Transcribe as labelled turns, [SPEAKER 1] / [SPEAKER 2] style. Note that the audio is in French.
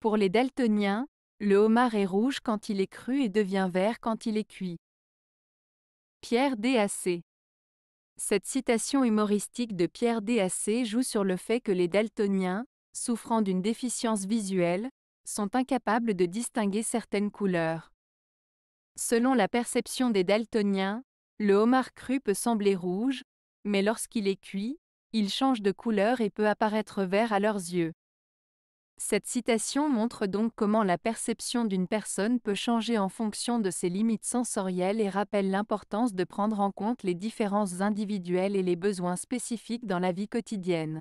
[SPEAKER 1] Pour les daltoniens, le homard est rouge quand il est cru et devient vert quand il est cuit. Pierre Dac. Cette citation humoristique de Pierre Dac joue sur le fait que les daltoniens, souffrant d'une déficience visuelle, sont incapables de distinguer certaines couleurs. Selon la perception des daltoniens, le homard cru peut sembler rouge, mais lorsqu'il est cuit, il change de couleur et peut apparaître vert à leurs yeux. Cette citation montre donc comment la perception d'une personne peut changer en fonction de ses limites sensorielles et rappelle l'importance de prendre en compte les différences individuelles et les besoins spécifiques dans la vie quotidienne.